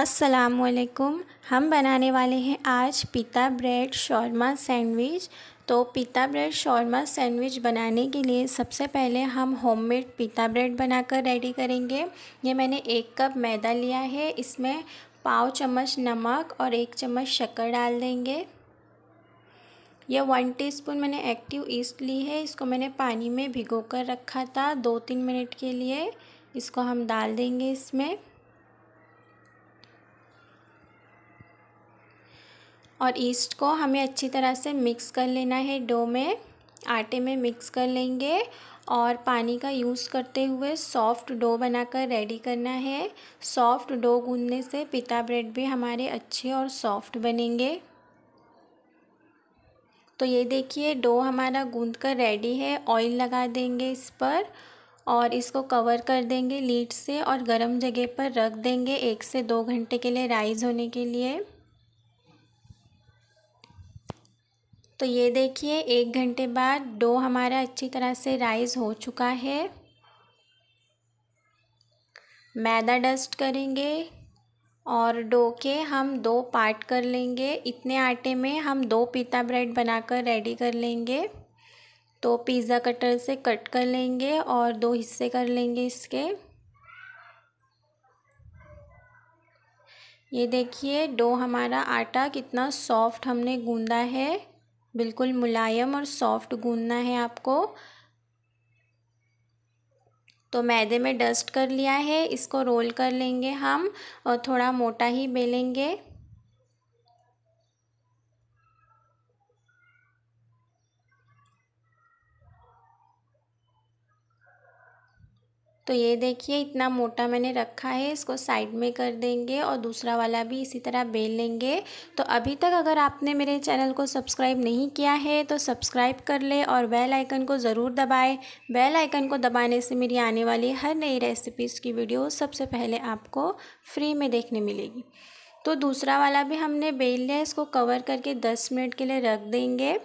असलकुम हम बनाने वाले हैं आज पिता ब्रेड शौरमा सैंडविच तो पिता ब्रेड शौरमा सैंडविच बनाने के लिए सबसे पहले हम होममेड पिता ब्रेड बनाकर रेडी करेंगे ये मैंने एक कप मैदा लिया है इसमें पाव चम्मच नमक और एक चम्मच शक्कर डाल देंगे यह वन टीस्पून मैंने एक्टिव ईस्ट ली है इसको मैंने पानी में भिगो कर रखा था दो तीन मिनट के लिए इसको हम डाल देंगे इसमें और ईस्ट को हमें अच्छी तरह से मिक्स कर लेना है डो में आटे में मिक्स कर लेंगे और पानी का यूज़ करते हुए सॉफ्ट डो बनाकर रेडी करना है सॉफ्ट डो गूंदने से पिता ब्रेड भी हमारे अच्छे और सॉफ्ट बनेंगे तो ये देखिए डो हमारा गूंद कर रेडी है ऑयल लगा देंगे इस पर और इसको कवर कर देंगे लीड से और गर्म जगह पर रख देंगे एक से दो घंटे के लिए राइज होने के लिए तो ये देखिए एक घंटे बाद डो हमारा अच्छी तरह से राइज हो चुका है मैदा डस्ट करेंगे और डो के हम दो पार्ट कर लेंगे इतने आटे में हम दो पीता ब्रेड बनाकर रेडी कर लेंगे तो पिज़्ज़ा कटर से कट कर लेंगे और दो हिस्से कर लेंगे इसके ये देखिए डो हमारा आटा कितना सॉफ्ट हमने गूंदा है बिल्कुल मुलायम और सॉफ्ट गूंदना है आपको तो मैदे में डस्ट कर लिया है इसको रोल कर लेंगे हम और थोड़ा मोटा ही बेलेंगे तो ये देखिए इतना मोटा मैंने रखा है इसको साइड में कर देंगे और दूसरा वाला भी इसी तरह बेल लेंगे तो अभी तक अगर आपने मेरे चैनल को सब्सक्राइब नहीं किया है तो सब्सक्राइब कर ले और बेल आइकन को ज़रूर दबाएं बेल आइकन को दबाने से मेरी आने वाली हर नई रेसिपीज़ की वीडियो सबसे पहले आपको फ्री में देखने मिलेगी तो दूसरा वाला भी हमने बेल लिया इसको कवर करके दस मिनट के लिए रख देंगे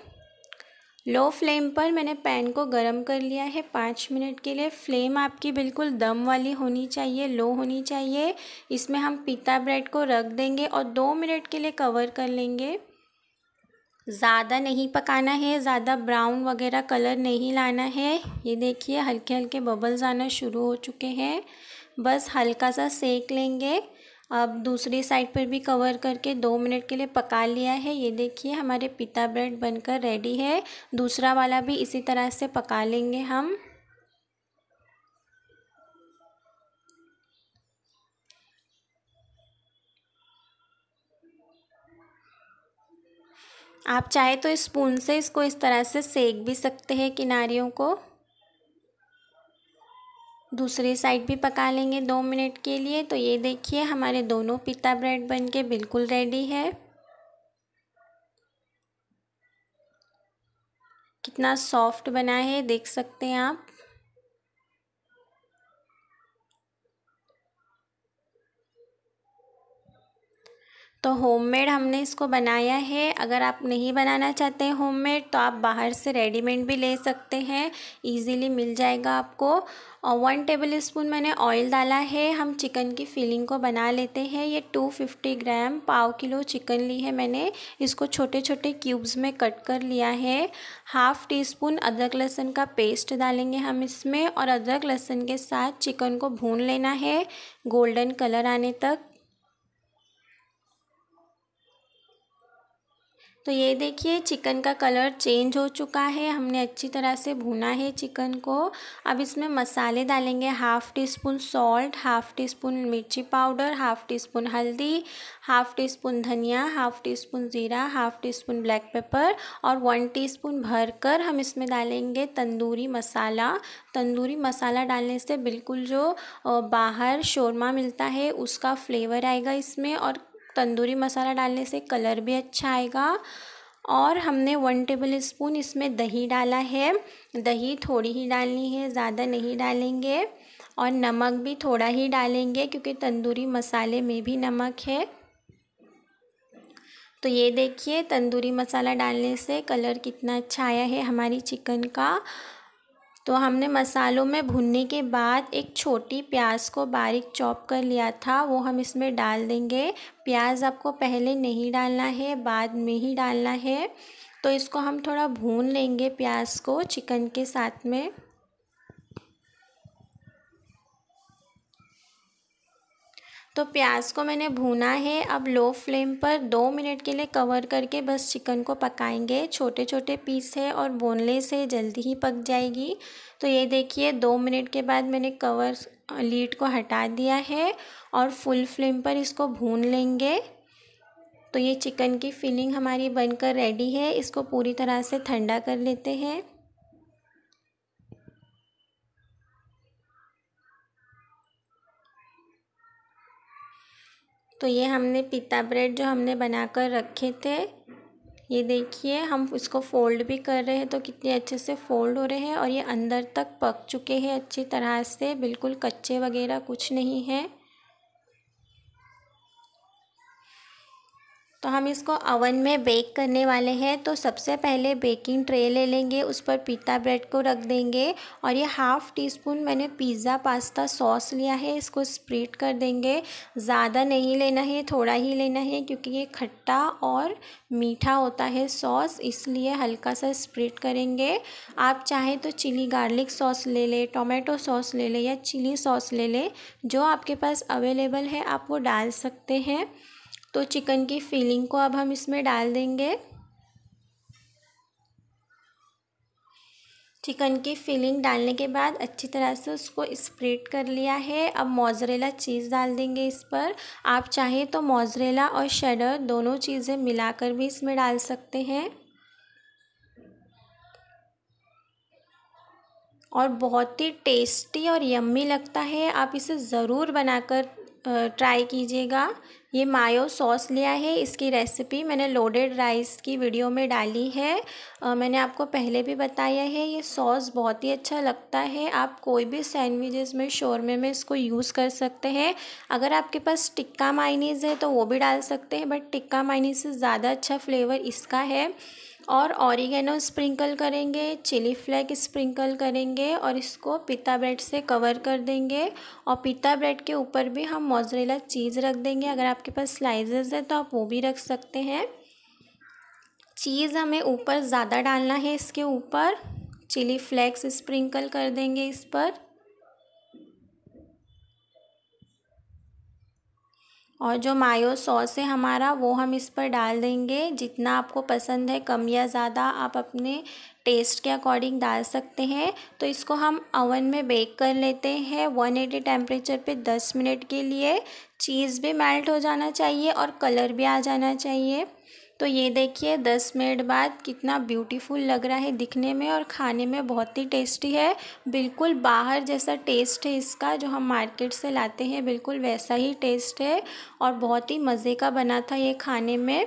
लो फ्लेम पर मैंने पैन को गरम कर लिया है पाँच मिनट के लिए फ्लेम आपकी बिल्कुल दम वाली होनी चाहिए लो होनी चाहिए इसमें हम पीता ब्रेड को रख देंगे और दो मिनट के लिए कवर कर लेंगे ज़्यादा नहीं पकाना है ज़्यादा ब्राउन वगैरह कलर नहीं लाना है ये देखिए हल्के हल्के बबल्स आना शुरू हो चुके हैं बस हल्का सा सेक लेंगे अब दूसरी साइड पर भी कवर करके दो मिनट के लिए पका लिया है ये देखिए हमारे पिता ब्रेड बनकर रेडी है दूसरा वाला भी इसी तरह से पका लेंगे हम आप चाहे तो स्पून से इसको इस तरह से सेक भी सकते हैं किनारियों को दूसरी साइड भी पका लेंगे दो मिनट के लिए तो ये देखिए हमारे दोनों पिता ब्रेड बनके बिल्कुल रेडी है कितना सॉफ्ट बना है देख सकते हैं आप तो होममेड हमने इसको बनाया है अगर आप नहीं बनाना चाहते हैं होम तो आप बाहर से रेडीमेड भी ले सकते हैं इजीली मिल जाएगा आपको और वन टेबल स्पून मैंने ऑयल डाला है हम चिकन की फिलिंग को बना लेते हैं ये टू फिफ्टी ग्राम पाव किलो चिकन ली है मैंने इसको छोटे छोटे क्यूब्स में कट कर लिया है हाफ़ टी स्पून अदरक लहसुन का पेस्ट डालेंगे हम इसमें और अदरक लहसुन के साथ चिकन को भून लेना है गोल्डन कलर आने तक तो ये देखिए चिकन का कलर चेंज हो चुका है हमने अच्छी तरह से भुना है चिकन को अब इसमें मसाले डालेंगे half teaspoon salt half teaspoon मिर्ची पाउडर हाफ़ टी स्पून हल्दी हाफ़ टी स्पून धनिया हाफ़ टी स्पून ज़ीरा half teaspoon black pepper और वन टी स्पून भर कर हम इसमें डालेंगे तंदूरी मसाला तंदूरी मसाला डालने से बिल्कुल जो बाहर शोरमा मिलता है उसका फ्लेवर आएगा इसमें और तंदूरी मसाला डालने से कलर भी अच्छा आएगा और हमने वन टेबल स्पून इसमें दही डाला है दही थोड़ी ही डालनी है ज़्यादा नहीं डालेंगे और नमक भी थोड़ा ही डालेंगे क्योंकि तंदूरी मसाले में भी नमक है तो ये देखिए तंदूरी मसाला डालने से कलर कितना अच्छा आया है हमारी चिकन का तो हमने मसालों में भुनने के बाद एक छोटी प्याज को बारीक चॉप कर लिया था वो हम इसमें डाल देंगे प्याज आपको पहले नहीं डालना है बाद में ही डालना है तो इसको हम थोड़ा भून लेंगे प्याज को चिकन के साथ में तो प्याज को मैंने भूना है अब लो फ्लेम पर दो मिनट के लिए कवर करके बस चिकन को पकाएंगे छोटे छोटे पीस है और बोनलेस है जल्दी ही पक जाएगी तो ये देखिए दो मिनट के बाद मैंने कवर लीड को हटा दिया है और फुल फ्लेम पर इसको भून लेंगे तो ये चिकन की फिलिंग हमारी बनकर रेडी है इसको पूरी तरह से ठंडा कर लेते हैं तो ये हमने पिता ब्रेड जो हमने बना कर रखे थे ये देखिए हम इसको फोल्ड भी कर रहे हैं तो कितने अच्छे से फोल्ड हो रहे हैं और ये अंदर तक पक चुके हैं अच्छी तरह से बिल्कुल कच्चे वगैरह कुछ नहीं है तो हम इसको अवन में बेक करने वाले हैं तो सबसे पहले बेकिंग ट्रे ले लेंगे उस पर पीता ब्रेड को रख देंगे और ये हाफ़ टी स्पून मैंने पिज़्ज़ा पास्ता सॉस लिया है इसको स्प्रेड कर देंगे ज़्यादा नहीं लेना है थोड़ा ही लेना है क्योंकि ये खट्टा और मीठा होता है सॉस इसलिए हल्का सा स्प्रेड करेंगे आप चाहें तो चिली गार्लिक सॉस ले लें टोमेटो सॉस ले लें या चिली सॉस ले लें जो आपके पास अवेलेबल है आप वो डाल सकते हैं तो चिकन की फीलिंग को अब हम इसमें डाल देंगे चिकन की फिलिंग डालने के बाद अच्छी तरह से उसको स्प्रेड कर लिया है अब मोजरेला चीज़ डाल देंगे इस पर आप चाहें तो मोजरेला और शेडर दोनों चीज़ें मिलाकर भी इसमें डाल सकते हैं और बहुत ही टेस्टी और यम्मी लगता है आप इसे ज़रूर बनाकर ट्राई कीजिएगा ये मायो सॉस लिया है इसकी रेसिपी मैंने लोडेड राइस की वीडियो में डाली है आ, मैंने आपको पहले भी बताया है ये सॉस बहुत ही अच्छा लगता है आप कोई भी सैंडविचेस में शोरमे में इसको यूज़ कर सकते हैं अगर आपके पास टिक्का माइनीज़ है तो वो भी डाल सकते हैं बट टिक्का माइनीज़ से ज़्यादा अच्छा फ्लेवर इसका है और ऑरिगेनो स्प्रिंकल करेंगे चिली फ्लेक स्प्रिंकल करेंगे और इसको पिता ब्रेड से कवर कर देंगे और पिता ब्रेड के ऊपर भी हम मोजरेला चीज़ रख देंगे अगर आपके पास स्लाइसेस है तो आप वो भी रख सकते हैं चीज़ हमें ऊपर ज़्यादा डालना है इसके ऊपर चिली फ्लेक्स स्प्रिंकल कर देंगे इस पर और जो मायो सॉस है हमारा वो हम इस पर डाल देंगे जितना आपको पसंद है कम या ज़्यादा आप अपने टेस्ट के अकॉर्डिंग डाल सकते हैं तो इसको हम ओवन में बेक कर लेते हैं वन एटी टेम्परेचर पर दस मिनट के लिए चीज़ भी मेल्ट हो जाना चाहिए और कलर भी आ जाना चाहिए तो ये देखिए दस मिनट बाद कितना ब्यूटीफुल लग रहा है दिखने में और खाने में बहुत ही टेस्टी है बिल्कुल बाहर जैसा टेस्ट है इसका जो हम मार्केट से लाते हैं बिल्कुल वैसा ही टेस्ट है और बहुत ही मज़े का बना था ये खाने में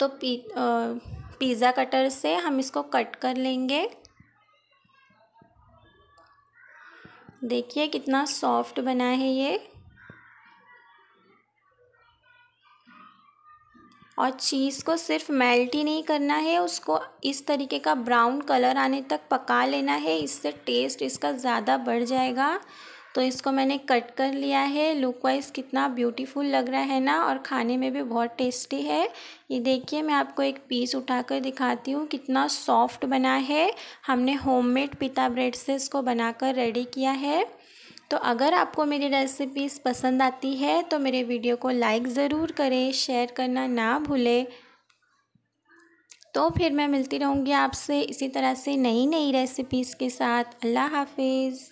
तो पी पिज़्ज़ा कटर से हम इसको कट कर लेंगे देखिए कितना सॉफ्ट बना है ये और चीज़ को सिर्फ मेल्ट ही नहीं करना है उसको इस तरीके का ब्राउन कलर आने तक पका लेना है इससे टेस्ट इसका ज़्यादा बढ़ जाएगा तो इसको मैंने कट कर लिया है लुक वाइज कितना ब्यूटीफुल लग रहा है ना और खाने में भी बहुत टेस्टी है ये देखिए मैं आपको एक पीस उठाकर दिखाती हूँ कितना सॉफ्ट बना है हमने होममेड पिता ब्रेड से इसको बनाकर रेडी किया है तो अगर आपको मेरी रेसिपीज़ पसंद आती है तो मेरे वीडियो को लाइक ज़रूर करें शेयर करना ना भूलें तो फिर मैं मिलती रहूँगी आपसे इसी तरह से नई नई रेसिपीज़ के साथ अल्लाह हाफिज़